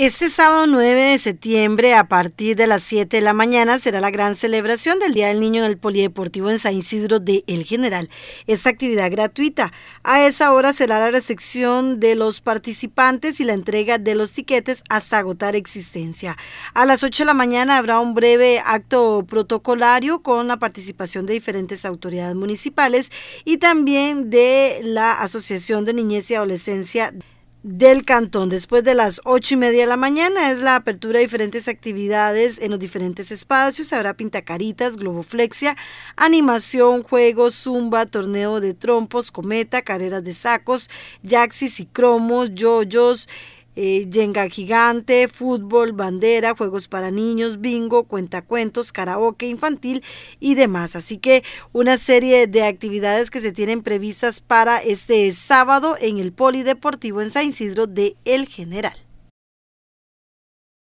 Este sábado 9 de septiembre, a partir de las 7 de la mañana, será la gran celebración del Día del Niño en el Polideportivo en San Isidro de El General. Esta actividad gratuita. A esa hora será la recepción de los participantes y la entrega de los tiquetes hasta agotar existencia. A las 8 de la mañana habrá un breve acto protocolario con la participación de diferentes autoridades municipales y también de la Asociación de Niñez y Adolescencia del cantón. Después de las ocho y media de la mañana es la apertura de diferentes actividades en los diferentes espacios. Habrá pintacaritas, globoflexia, animación, juegos, zumba, torneo de trompos, cometa, carreras de sacos, yaxis y cromos, yoyos eh, gigante, fútbol, bandera, juegos para niños, bingo, cuentacuentos, karaoke infantil y demás. Así que una serie de actividades que se tienen previstas para este sábado en el Polideportivo en San Isidro de El General.